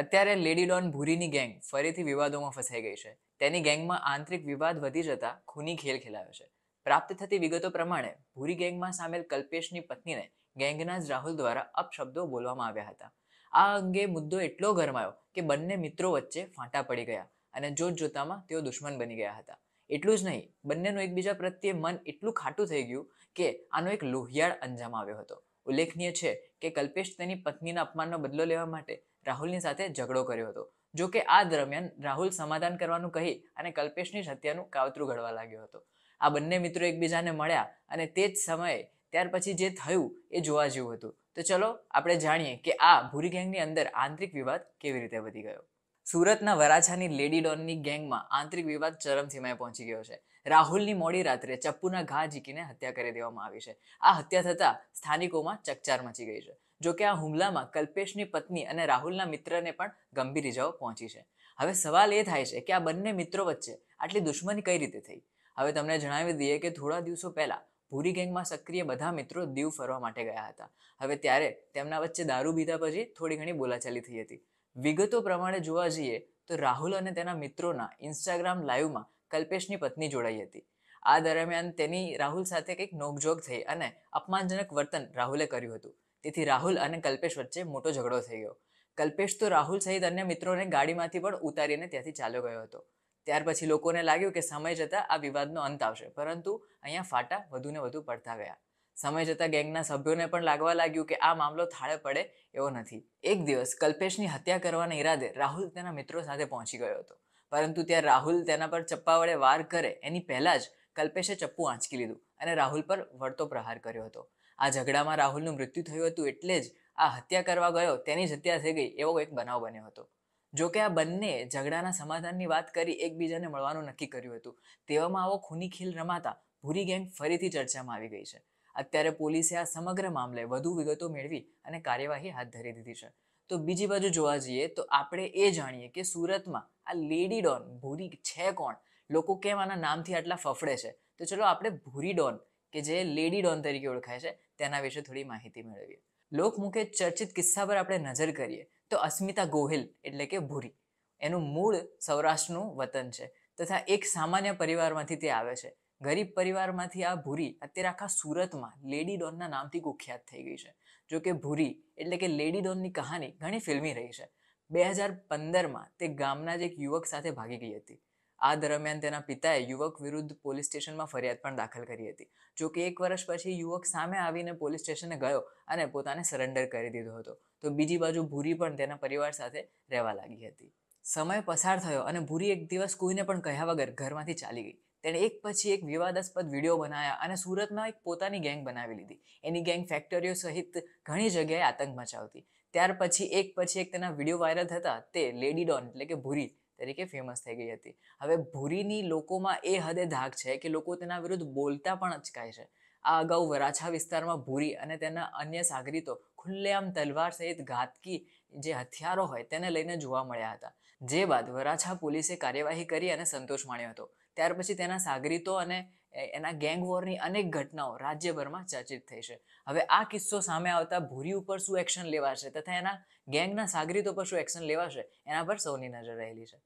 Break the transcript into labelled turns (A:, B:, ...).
A: અત્યારે lady Don ભૂરીની gang ફરીથી વિવાદોમાં ફસાઈ ગઈ છે તેની ગેંગમાં આંતરિક વિવાદ વધી જતા ખૂની ખેલ ખેલાયો છે પ્રાપ્ત થતી વિગતો પ્રમાણે ભૂરી ગેંગમાં સામેલ કલ્પેશની પત્નીને ગેંગના જ રાહુલ દ્વારા અપશબ્દો બોલવામાં આવ્યા હતા આ અંગે મુદ્દો એટલો ગરમાયો કે બંને મિત્રો વચ્ચે ફાંટા પડી ગયા અને જોત જોતામાં તેઓ દુશ્મન બની ગયા હતા એટલું જ નહીં બંનેનું એકબીજા પ્રત્યે મન એટલું ખાટું થઈ ગયું કે આનો એક લોહિયાળ અંજામ આવ્યો હતો ઉલ્લેખનીય છે કે કલ્પેશ તેની પત્નીના અપમાનનો બદલો લેવા માટે રાહુલની સાથે ઝઘડો કર્યો હતો જો કે આ દરમિયાન રાહુલ સમાધાન કરવાનું કહી અને કલ્પેશની જ હત્યાનું કાવતરું ઘડવા લાગ્યો હતો આ બંને મિત્રો એકબીજાને મળ્યા અને તે જ સમયે ત્યાર પછી જે થયું એ જોવા જેવું હતું તો ચલો આપણે જાણીએ કે આ ભૂરી ગેંગની અંદર આંતરિક વિવાદ કેવી રીતે વધી ગયો સુરતના વરાછાની લેડી ડોનની ગેંગમાં આંતરિક વિવાદ ચરમસીમાએ પહોંચી ગયો છે રાહુલની મોડી રાત્રે ચપ્પુના ઘા ઝીકીને હત્યા કરી દેવામાં આવી છે આ હત્યા થતાં સ્થાનિકોમાં ચકચાર મચી ગઈ છે જોકે આ હુમલામાં કલ્પેશની પત્ની અને રાહુલના મિત્રને પણ ગંભીર ઇજાઓ પહોંચી છે હવે સવાલ એ થાય છે કે આ બંને મિત્રો વચ્ચે આટલી દુશ્મની કઈ રીતે થઈ હવે તમને જણાવી દઈએ કે થોડા દિવસો પહેલાં ભૂરી ગેંગમાં સક્રિય બધા મિત્રો દીવ ફરવા માટે ગયા હતા હવે ત્યારે તેમના વચ્ચે દારૂ પીધા પછી થોડી ઘણી બોલાચાલી થઈ હતી વિગતો પ્રમાણે જોવા જઈએ તો રાહુલ અને તેના મિત્રોના ઇન્સ્ટાગ્રામ લાઈવમાં કલ્પેશની પત્ની જોડાઈ હતી આ દરમિયાન તેની રાહુલ સાથે કંઈક નોકઝોક થઈ અને અપમાનજનક વર્તન રાહુલે કર્યું હતું તેથી રાહુલ અને કલ્પેશ વચ્ચે મોટો ઝઘડો થઈ ગયો કલ્પેશ તો રાહુલ સહિત અન્ય મિત્રોને ગાડીમાંથી પણ ઉતારીને ત્યાંથી ચાલ્યો ગયો હતો ત્યાર પછી લોકોને લાગ્યું કે સમય જતાં આ વિવાદનો અંત આવશે પરંતુ અહીંયા ફાટા વધુને વધુ પડતા ગયા સમય જતાં ગેંગના સભ્યોને પણ લાગવા લાગ્યું કે આ મામલો થાળે પડે એવો નથી એક દિવસ કલ્પેશની હત્યા કરવાના ઈરાદે રાહુલ તેના મિત્રો સાથે પહોંચી ગયો હતો પરંતુ ત્યાં રાહુલ તેના પર ચપ્પા વડે વાર કરે એની પહેલાં જ કલ્પેશે ચપ્પુ આંચકી લીધું અને રાહુલ પર વળતો પ્રહાર કર્યો હતો આ ઝઘડામાં રાહુલનું મૃત્યુ થયું હતું એટલે જ આ હત્યા કરવા ગયો તેની જ હત્યા થઈ ગઈ એવો એક બનાવ બન્યો હતો જો કે આ બંને ઝઘડાના સમાધાનની વાત કરી એકબીજાને મળવાનું નક્કી કર્યું હતું તેવામાં આવો ખૂની ખીલ રમાતા ભૂરી ગેંગ ફરીથી ચર્ચામાં આવી ગઈ છે અત્યારે પોલીસે આ સમગ્ર મામલે વધુ વિગતો મેળવી અને કાર્યવાહી હાથ ધરી દીધી છે તો બીજી બાજુ જોવા જઈએ તો આપણે એ જાણીએ કે સુરતમાં આ લેડી ડોન ભૂરી છે કોણ લોકો કેમ આના નામથી આટલા ફફડે છે તો ચલો આપણે ભૂરી ડોન કે જે લેડી ડોન તરીકે ઓળખાય છે તેના વિશે થોડી માહિતી મેળવીએ લોકમુખે ચર્ચિત કિસ્સા પર આપણે નજર કરીએ તો અસ્મિતા ગોહિલ એટલે કે ભૂરી એનું મૂળ સૌરાષ્ટ્રનું વતન છે તથા એક સામાન્ય પરિવારમાંથી તે આવે છે ગરીબ પરિવારમાંથી આ ભૂરી અત્યારે આખા સુરતમાં લેડી ડોનના નામથી કુખ્યાત થઈ ગઈ છે જો કે ભૂરી એટલે કે લેડી ડોનની કહાની ઘણી ફિલ્મી રહી છે બે હજાર પંદરમાં તે ગામના જ એક યુવક સાથે ભાગી ગઈ હતી આ દરમિયાન તેના પિતાએ યુવક વિરુદ્ધ પોલીસ સ્ટેશનમાં ફરિયાદ પણ દાખલ કરી હતી જો કે એક વર્ષ પછી યુવક સામે આવીને પોલીસ સ્ટેશને ગયો અને પોતાને સરેન્ડર કરી દીધો હતો તો બીજી બાજુ ભૂરી પણ તેના પરિવાર સાથે રહેવા લાગી હતી સમય પસાર થયો અને ભૂરી એક દિવસ કોઈને પણ કહ્યા વગર ઘરમાંથી ચાલી ગઈ તેણે એક પછી એક વિવાદાસ્પદ વિડીયો બનાવ્યા અને સુરતમાં એક પોતાની ગેંગ બનાવી લીધી એની ગેંગ ફેક્ટરીઓ સહિત ઘણી જગ્યાએ આતંક મચાવતી ત્યાર પછી એક પછી એક તેના વિડીયો વાયરલ થતા તે લેડી ડોન એટલે કે ભૂરી તરીકે ફેમસ થઈ ગઈ હતી હવે ભૂરીની લોકોમાં એ હદે ધાક છે કે લોકો તેના વિરુદ્ધ બોલતા પણ અચકાય છે આ અગાઉ વરાછા વિસ્તારમાં ભૂરી અને તેના અન્ય સાગરીતો ખુલ્લેઆમ તલવાર સહિત ઘાતકી જે હથિયારો હોય તેને લઈને જોવા મળ્યા હતા જે બાદ વરાછા પોલીસે કાર્યવાહી કરી અને સંતોષ માણ્યો હતો ત્યાર પછી તેના સાગરીતો અને એના ગેંગ વોરની અનેક ઘટનાઓ રાજ્યભરમાં ચર્ચિત થઈ છે હવે આ કિસ્સો સામે આવતા ભૂરી ઉપર શું એક્શન લેવાશે તથા એના ગેંગના સાગરીતો પર શું એક્શન લેવાશે એના પર સૌની નજર રહેલી છે